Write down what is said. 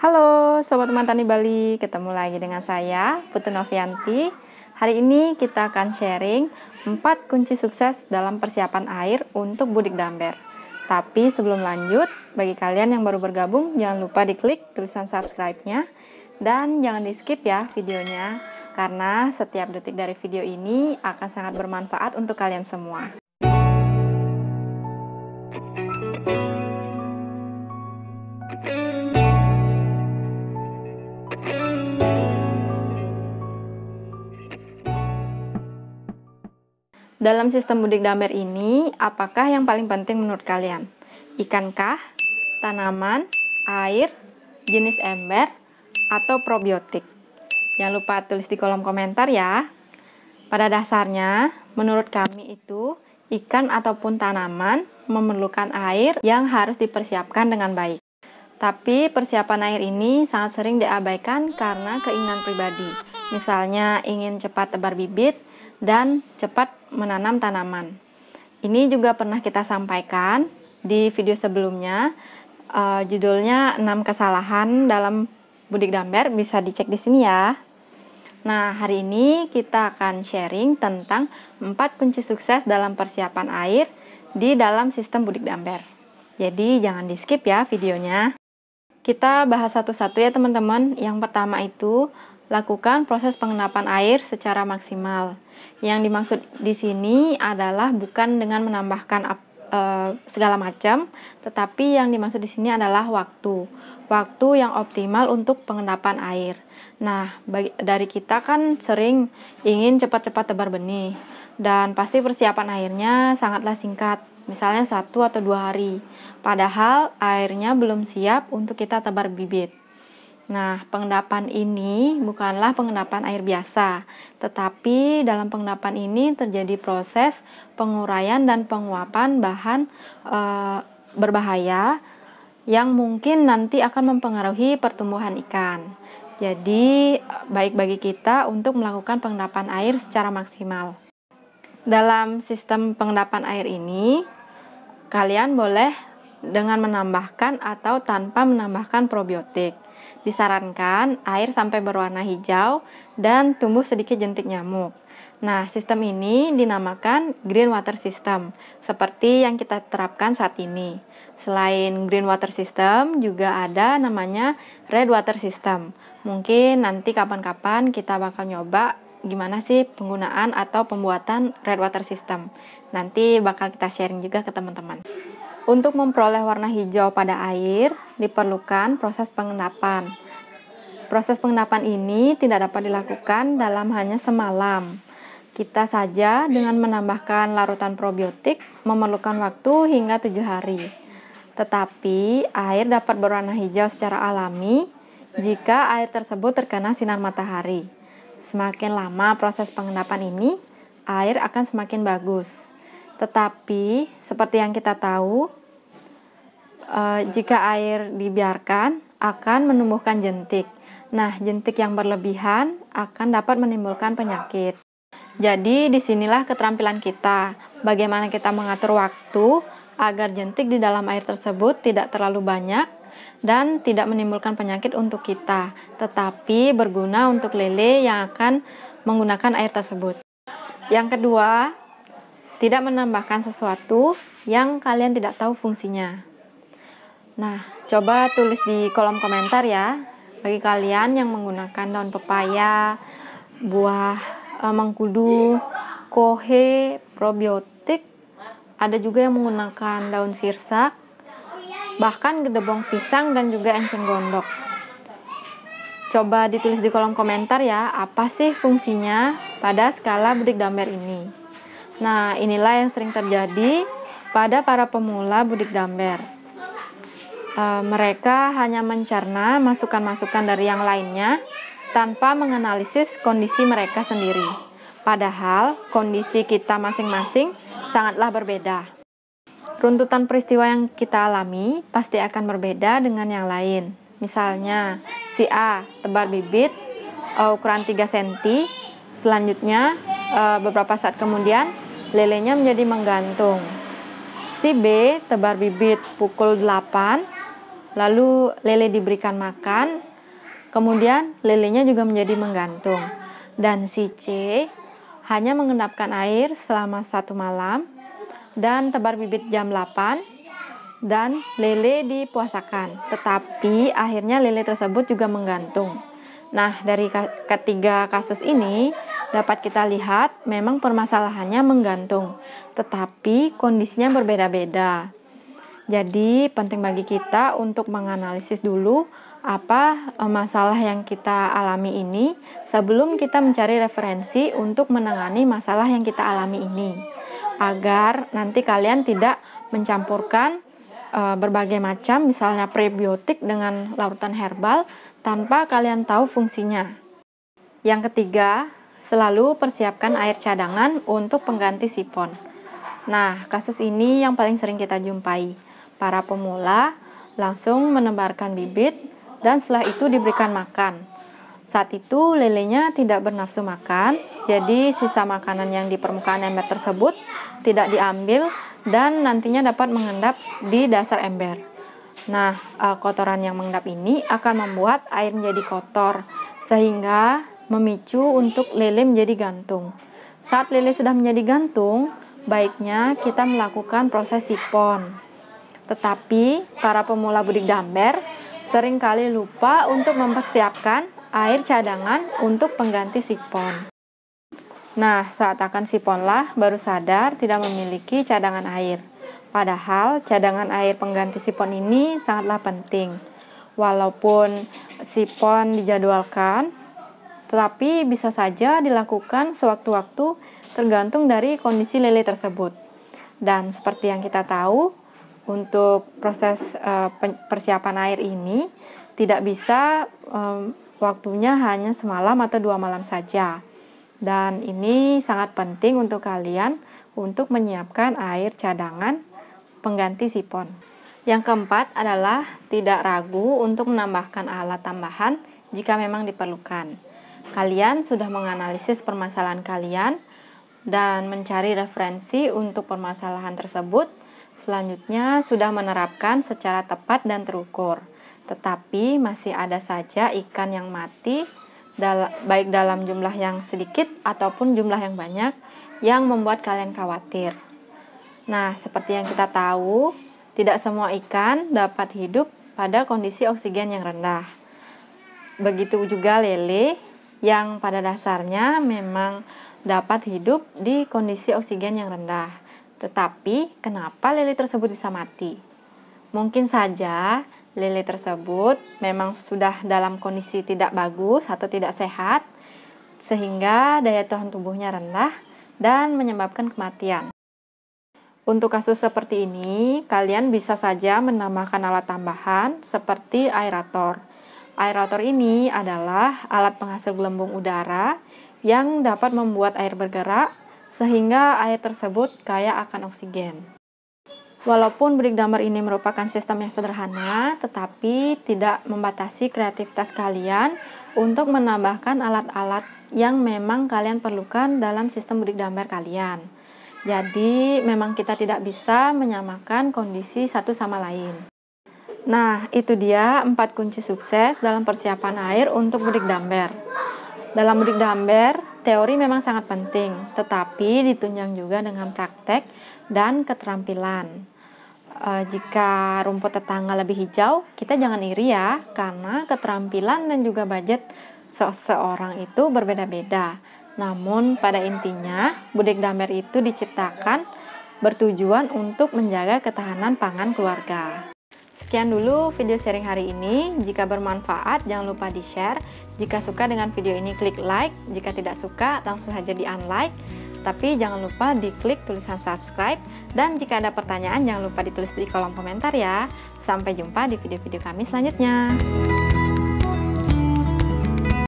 Halo Sobat Teman-Tani Bali, ketemu lagi dengan saya Putu Novianti. Hari ini kita akan sharing 4 kunci sukses dalam persiapan air untuk budik damber Tapi sebelum lanjut, bagi kalian yang baru bergabung, jangan lupa diklik tulisan subscribe-nya dan jangan di-skip ya videonya karena setiap detik dari video ini akan sangat bermanfaat untuk kalian semua. Dalam sistem mudik damer ini, apakah yang paling penting menurut kalian? Ikankah, tanaman, air, jenis ember, atau probiotik? Jangan lupa tulis di kolom komentar ya. Pada dasarnya, menurut kami itu ikan ataupun tanaman memerlukan air yang harus dipersiapkan dengan baik. Tapi persiapan air ini sangat sering diabaikan karena keinginan pribadi. Misalnya ingin cepat tebar bibit dan cepat menanam tanaman. Ini juga pernah kita sampaikan di video sebelumnya. Uh, judulnya 6 kesalahan dalam budik damber bisa dicek di sini ya. Nah, hari ini kita akan sharing tentang 4 kunci sukses dalam persiapan air di dalam sistem budik damber. Jadi, jangan di-skip ya videonya. Kita bahas satu-satu ya teman-teman. Yang pertama itu lakukan proses pengenapan air secara maksimal. Yang dimaksud di sini adalah bukan dengan menambahkan uh, segala macam, tetapi yang dimaksud di sini adalah waktu. Waktu yang optimal untuk pengendapan air. Nah, bagi, dari kita kan sering ingin cepat-cepat tebar benih dan pasti persiapan airnya sangatlah singkat, misalnya satu atau dua hari. Padahal airnya belum siap untuk kita tebar bibit. Nah, pengendapan ini bukanlah pengendapan air biasa, tetapi dalam pengendapan ini terjadi proses penguraian dan penguapan bahan e, berbahaya yang mungkin nanti akan mempengaruhi pertumbuhan ikan. Jadi, baik bagi kita untuk melakukan pengendapan air secara maksimal. Dalam sistem pengendapan air ini, kalian boleh dengan menambahkan atau tanpa menambahkan probiotik Disarankan air sampai berwarna hijau dan tumbuh sedikit jentik nyamuk. Nah, sistem ini dinamakan green water system, seperti yang kita terapkan saat ini. Selain green water system, juga ada namanya red water system. Mungkin nanti kapan-kapan kita bakal nyoba gimana sih penggunaan atau pembuatan red water system. Nanti bakal kita sharing juga ke teman-teman. Untuk memperoleh warna hijau pada air, diperlukan proses pengendapan. Proses pengendapan ini tidak dapat dilakukan dalam hanya semalam. Kita saja dengan menambahkan larutan probiotik memerlukan waktu hingga tujuh hari. Tetapi air dapat berwarna hijau secara alami jika air tersebut terkena sinar matahari. Semakin lama proses pengendapan ini, air akan semakin bagus. Tetapi, seperti yang kita tahu, Eh, jika air dibiarkan akan menumbuhkan jentik. Nah, jentik yang berlebihan akan dapat menimbulkan penyakit. Jadi, disinilah keterampilan kita. Bagaimana kita mengatur waktu agar jentik di dalam air tersebut tidak terlalu banyak dan tidak menimbulkan penyakit untuk kita, tetapi berguna untuk lele yang akan menggunakan air tersebut. Yang kedua, tidak menambahkan sesuatu yang kalian tidak tahu fungsinya. Nah, coba tulis di kolom komentar ya. Bagi kalian yang menggunakan daun pepaya, buah e, mengkudu, kohe, probiotik, ada juga yang menggunakan daun sirsak, bahkan gedebong pisang dan juga enceng gondok. Coba ditulis di kolom komentar ya, apa sih fungsinya pada skala budik damer ini. Nah, inilah yang sering terjadi pada para pemula budik damer. Eh, mereka hanya mencerna masukan-masukan dari yang lainnya tanpa menganalisis kondisi mereka sendiri. Padahal kondisi kita masing-masing sangatlah berbeda. Runtutan peristiwa yang kita alami pasti akan berbeda dengan yang lain. Misalnya, si A tebar bibit uh, ukuran 3 cm, selanjutnya uh, beberapa saat kemudian lelenya menjadi menggantung. Si B tebar bibit pukul 8 Lalu lele diberikan makan, kemudian lelenya juga menjadi menggantung. Dan si C hanya mengendapkan air selama satu malam dan tebar bibit jam 8 dan lele dipuasakan. Tetapi akhirnya lele tersebut juga menggantung. Nah, dari ketiga kasus ini dapat kita lihat memang permasalahannya menggantung, tetapi kondisinya berbeda-beda. Jadi penting bagi kita untuk menganalisis dulu apa eh, masalah yang kita alami ini sebelum kita mencari referensi untuk menangani masalah yang kita alami ini. Agar nanti kalian tidak mencampurkan e, berbagai macam misalnya prebiotik dengan larutan herbal tanpa kalian tahu fungsinya. Yang ketiga, selalu persiapkan air cadangan untuk pengganti sipon. Nah, kasus ini yang paling sering kita jumpai. Para pemula langsung menebarkan bibit dan setelah itu diberikan makan. Saat itu lelenya tidak bernafsu makan, jadi sisa makanan yang di permukaan ember tersebut tidak diambil dan nantinya dapat mengendap di dasar ember. Nah, e, kotoran yang mengendap ini akan membuat air menjadi kotor sehingga memicu untuk lele menjadi gantung. Saat lele sudah menjadi gantung, baiknya kita melakukan proses sipon. Tetapi para pemula budik damber seringkali lupa untuk mempersiapkan air cadangan untuk pengganti sipon. Nah, saat akan siponlah baru sadar tidak memiliki cadangan air. Padahal cadangan air pengganti sipon ini sangatlah penting. Walaupun sipon dijadwalkan, tetapi bisa saja dilakukan sewaktu-waktu tergantung dari kondisi lele tersebut. Dan seperti yang kita tahu, untuk proses uh, persiapan air ini tidak bisa um, waktunya hanya semalam atau dua malam saja. Dan ini sangat penting untuk kalian untuk menyiapkan air cadangan pengganti sipon. Yang keempat adalah tidak ragu untuk menambahkan alat tambahan jika memang diperlukan. Kalian sudah menganalisis permasalahan kalian dan mencari referensi untuk permasalahan tersebut Selanjutnya, sudah menerapkan secara tepat dan terukur, tetapi masih ada saja ikan yang mati, dal baik dalam jumlah yang sedikit ataupun jumlah yang banyak, yang membuat kalian khawatir. Nah, seperti yang kita tahu, tidak semua ikan dapat hidup pada kondisi oksigen yang rendah. Begitu juga lele, yang pada dasarnya memang dapat hidup di kondisi oksigen yang rendah. Tetapi, kenapa lele tersebut bisa mati? Mungkin saja lele tersebut memang sudah dalam kondisi tidak bagus atau tidak sehat, sehingga daya tahan tubuhnya rendah dan menyebabkan kematian. Untuk kasus seperti ini, kalian bisa saja menambahkan alat tambahan seperti aerator. Aerator ini adalah alat penghasil gelembung udara yang dapat membuat air bergerak sehingga air tersebut kaya akan oksigen. Walaupun break damar ini merupakan sistem yang sederhana, tetapi tidak membatasi kreativitas kalian untuk menambahkan alat-alat yang memang kalian perlukan dalam sistem break damar kalian. Jadi, memang kita tidak bisa menyamakan kondisi satu sama lain. Nah, itu dia empat kunci sukses dalam persiapan air untuk break damar. Dalam break damar, teori memang sangat penting, tetapi ditunjang juga dengan praktek dan keterampilan. E, jika rumput tetangga lebih hijau, kita jangan iri ya, karena keterampilan dan juga budget seseorang itu berbeda-beda. Namun, pada intinya, budek damer itu diciptakan bertujuan untuk menjaga ketahanan pangan keluarga. Sekian dulu video sharing hari ini. Jika bermanfaat, jangan lupa di-share. Jika suka dengan video ini, klik like. Jika tidak suka, langsung saja di-unlike. Tapi jangan lupa di klik tulisan subscribe. Dan jika ada pertanyaan, jangan lupa ditulis di kolom komentar ya. Sampai jumpa di video-video kami selanjutnya.